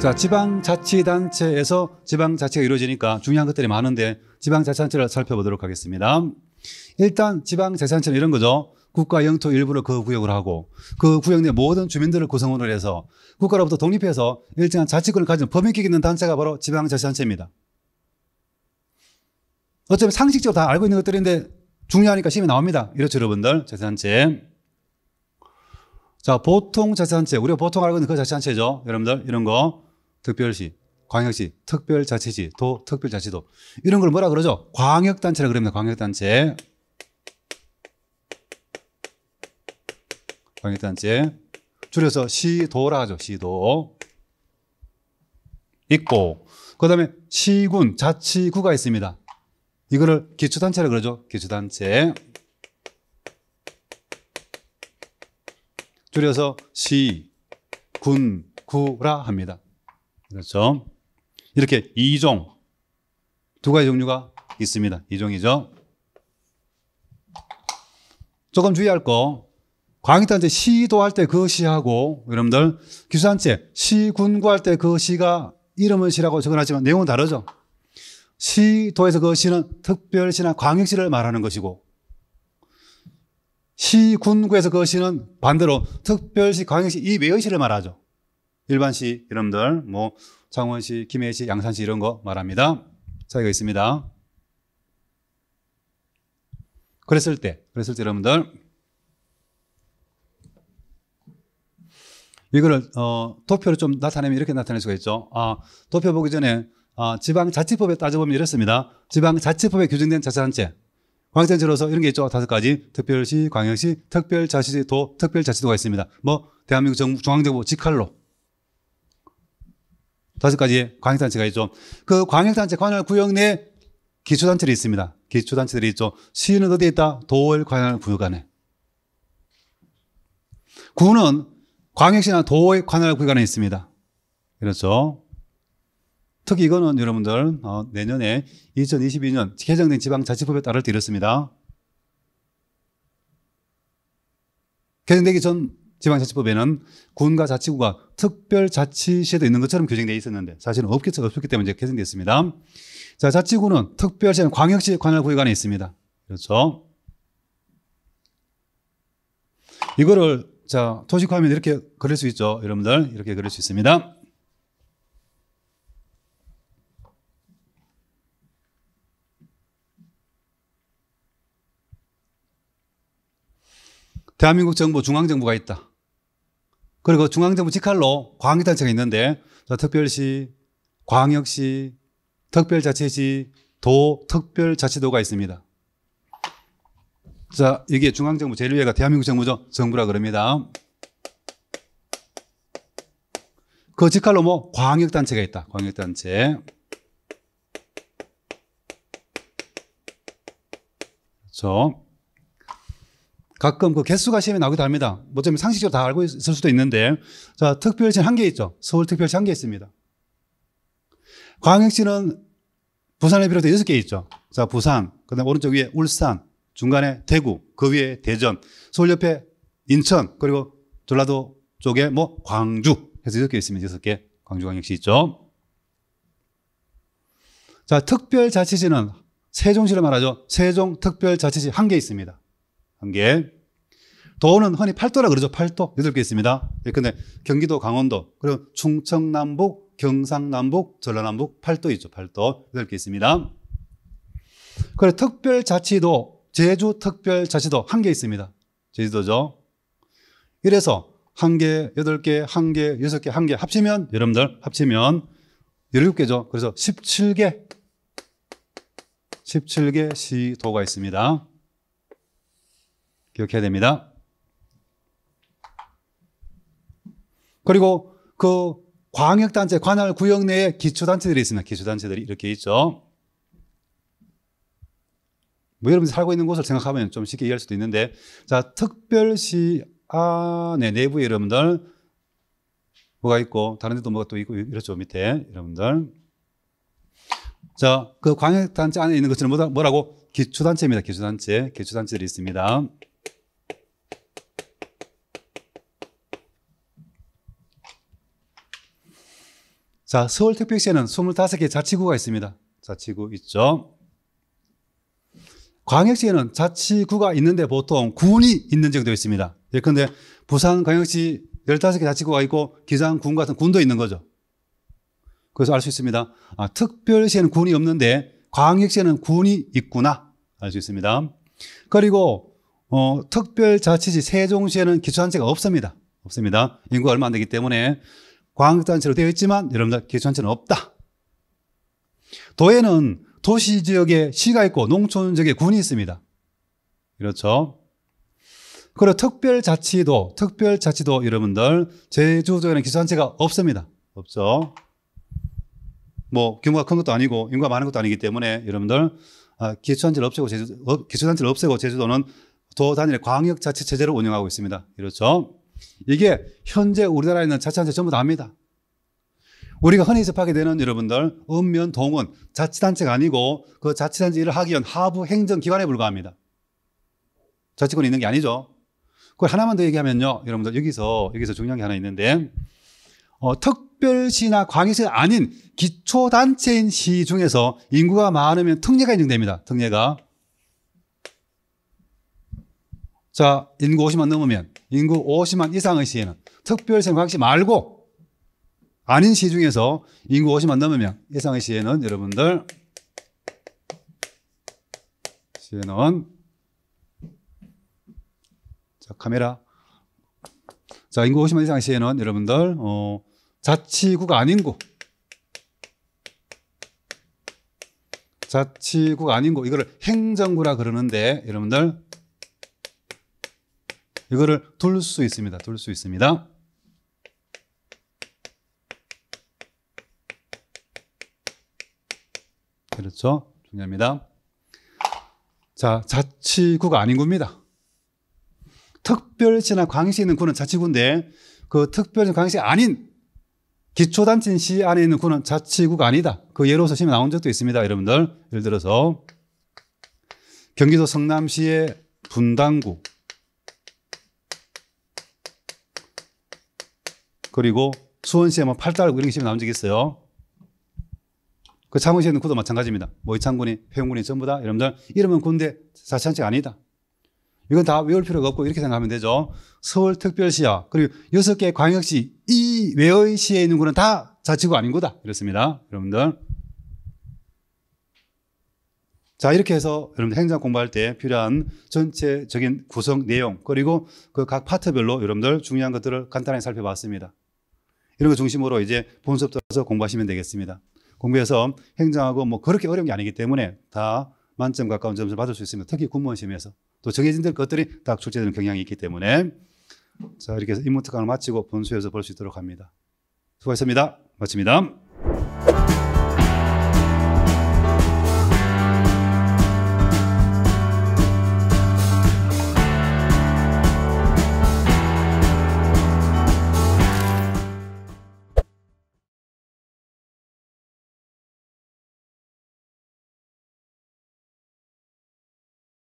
자, 지방자치단체에서 지방자치가 이루어지니까 중요한 것들이 많은데 지방자치단체를 살펴보도록 하겠습니다. 일단 지방자치단체는 이런 거죠. 국가 영토 일부를 그 구역으로 하고 그 구역 내 모든 주민들을 구성원으로 해서 국가로부터 독립해서 일정한 자치권을 가진 범인격 있는 단체가 바로 지방자치단체입니다. 어쩌면 상식적으로 다 알고 있는 것들인데 중요하니까 시험에 나옵니다. 이렇죠, 여러분들. 자치단체. 자, 보통 자치단체. 우리가 보통 알고 있는 그 자치단체죠. 여러분들, 이런 거. 특별시, 광역시, 특별자치시, 도, 특별자치도 이런 걸 뭐라 그러죠? 광역단체라 그럽니다. 광역단체. 광역단체. 줄여서 시도라 하죠. 시도. 있고 그다음에 시군, 자치구가 있습니다. 이거를 기초단체라 그러죠. 기초단체. 줄여서 시, 군, 구라 합니다. 그렇죠? 이렇게 2종 두 가지 종류가 있습니다. 2종이죠. 조금 주의할 거 광역단체 시도할 때 그 시하고 여러분들 기수단체 시군구할 때 그 시가 이름을 시라고 적어놨지만 내용은 다르죠. 시도에서 그 시는 특별시나 광역시를 말하는 것이고 시군구에서 그 시는 반대로 특별시 광역시 이외의 시를 말하죠. 일반시 여러분들 뭐 창원시, 김해시, 양산시 이런 거 말합니다. 차이가 있습니다. 그랬을 때, 그랬을 때 여러분들 이거를 어, 도표로 좀 나타내면 이렇게 나타낼 수가 있죠. 아, 도표 보기 전에 아, 지방자치법에 따져보면 이렇습니다. 지방자치법에 규정된 자치단체. 광역단체로서 이런 게 있죠. 다섯 가지. 특별시, 광역시, 특별자치도, 특별자치도가 있습니다. 뭐, 대한민국 정부, 중앙정부 직할로 다섯 가지 광역단체가 있죠. 그 광역단체 관할 구역 내 기초단체들이 있습니다. 기초단체들이 있죠. 시는 어디에 있다? 도월 관할 구역 안에. 구는 광역시나 도의 관할 구역 안에 있습니다. 그렇죠. 특히 이거는 여러분들 어, 내년에 2022년 개정된 지방자치법에 따를 때 이렇습니다. 개정되기 전 지방자치법에는 군과 자치구가 특별자치시에도 있는 것처럼 규정되어 있었는데 사실은 없겠죠. 없었기 때문에 이제 개정됐습니다. 자, 자치구는 특별시는 광역시 관할구역안에 있습니다. 그렇죠. 이거를 자 도식화하면 이렇게 그릴 수 있죠. 여러분들 이렇게 그릴 수 있습니다. 대한민국 정부 중앙정부가 있다. 그리고 중앙정부 직할로 광역단체가 있는데 특별시, 광역시, 특별자치시, 도, 특별자치도가 있습니다. 자, 여기 중앙정부 제일 위가 대한민국 정부죠. 정부라 그럽니다. 그 직할로 뭐 광역단체가 있다. 광역단체. 그렇죠. 가끔 그 개수가 시험에 나오기도 합니다. 뭐좀 상식적으로 다 알고 있을 수도 있는데, 자, 특별시한 개 있죠. 서울 특별시 한 개 있습니다. 광역시는 부산을 비롯해 여섯 개 있죠. 자, 부산, 그 다음 오른쪽 위에 울산, 중간에 대구, 그 위에 대전, 서울 옆에 인천, 그리고 전라도 쪽에 뭐 광주 해서 여섯 개 있습니다. 여섯 개. 광주광역시 있죠. 자, 특별자치시는 세종시를 말하죠. 세종특별자치시 한 개 있습니다. 한 개. 도는 흔히 팔도라 그러죠. 팔도. 여덟 개 있습니다. 예, 근데 경기도, 강원도, 그리고 충청남북, 경상남북, 전라남북, 팔도 있죠. 팔도. 여덟 개 있습니다. 그리고 특별자치도, 제주 특별자치도 한 개 있습니다. 제주도죠. 이래서 한 개, 여덟 개, 한 개, 여섯 개, 한 개 합치면, 여러분들 합치면 17개죠. 그래서 17개, 17개 시도가 있습니다. 기억해야 됩니다. 그리고 그 광역단체 관할 구역 내에 기초단체들이 있습니다. 기초단체들이 이렇게 있죠. 뭐 여러분이 살고 있는 곳을 생각하면 좀 쉽게 이해할 수도 있는데, 자, 특별시 안에 내부에 여러분들 뭐가 있고, 다른 데도 뭐가 또 있고, 이렇죠. 밑에 여러분들. 자, 그 광역단체 안에 있는 것들은 뭐라고? 기초단체입니다. 기초단체. 기초단체들이 있습니다. 자, 서울특별시에는 25개 자치구가 있습니다. 자치구 있죠. 광역시에는 자치구가 있는데 보통 군이 있는 정도 있습니다. 예컨대 부산 광역시 15개 자치구가 있고 기장 군 같은 군도 있는 거죠. 그래서 알 수 있습니다. 아, 특별시에는 군이 없는데 광역시에는 군이 있구나. 알 수 있습니다. 그리고 어, 특별자치시 세종시에는 기초단체가 없습니다. 없습니다. 인구가 얼마 안 되기 때문에 광역단체로 되어 있지만 여러분들 기초단체는 없다. 도에는 도시 지역에 시가 있고 농촌 지역에 군이 있습니다. 그렇죠? 그리고 특별자치도, 특별자치도 여러분들 제주도에는 기초단체가 없습니다. 없죠? 뭐 규모가 큰 것도 아니고 인구가 많은 것도 아니기 때문에 여러분들 기초단체를 아, 없애고 제주 기초단체를 어, 없애고 제주도는 도 단위의 광역자치체제를 운영하고 있습니다. 그렇죠? 이게 현재 우리나라에 있는 자치단체 전부 다 합니다. 우리가 흔히 접하게 되는 여러분들 읍면 동은 자치단체가 아니고 그 자치단체 일을 하기 위한 하부 행정기관에 불과합니다. 자치권이 있는 게 아니죠. 그 하나만 더 얘기하면요, 여러분들 여기서 여기서 중요한 게 하나 있는데 어, 특별시나 광역시가 아닌 기초단체인 시 중에서 인구가 많으면 특례가 인정됩니다. 특례가 자, 인구 50만 넘으면 인구 50만 이상의 시에는 특별생각시 말고 아닌 시 중에서 인구 50만 넘으면 이상의 시에는 여러분들 시에는 자, 카메라 자, 인구 50만 이상의 시에는 여러분들 어, 자치구가 아닌 곳 자치구가 아닌 곳 이거를 행정구라 그러는데 여러분들 이거를 돌수 있습니다. 돌수 있습니다. 그렇죠. 중요합니다. 자, 자치구가 아닌 겁니다. 특별시나 광시 있는 구는 자치구인데 그 특별시 광시 아닌 기초단체시 안에 있는 구는 자치구가 아니다. 그 예로서 시에 나온 적도 있습니다. 여러분들. 예를 들어서 경기도 성남시의 분당구 그리고 수원시에만 뭐 팔달고 이런 시험이 나온 적이 있어요. 그 창원시에 있는 구도 마찬가지입니다. 뭐 이창군이, 회원군이 전부 다 여러분들 이름은 군대 자치단체가 아니다. 이건 다 외울 필요가 없고 이렇게 생각하면 되죠. 서울특별시야 그리고 여섯 개 광역시 이 외의 시에 있는 군은 다 자치구 아닌 거다. 이렇습니다. 여러분들. 자 이렇게 해서 여러분 행정 공부할 때 필요한 전체적인 구성 내용 그리고 그 각 파트별로 여러분들 중요한 것들을 간단하게 살펴봤습니다. 이런 거 중심으로 이제 본수업 들어서 공부하시면 되겠습니다. 공부해서 행정하고 뭐 그렇게 어려운 게 아니기 때문에 다 만점 가까운 점수를 받을 수 있습니다. 특히 군무원 시험에서. 또 정해진 것들이 딱 출제되는 경향이 있기 때문에 자, 이렇게 해서 인문특강을 마치고 본수에서 볼 수 있도록 합니다. 수고하셨습니다. 마칩니다.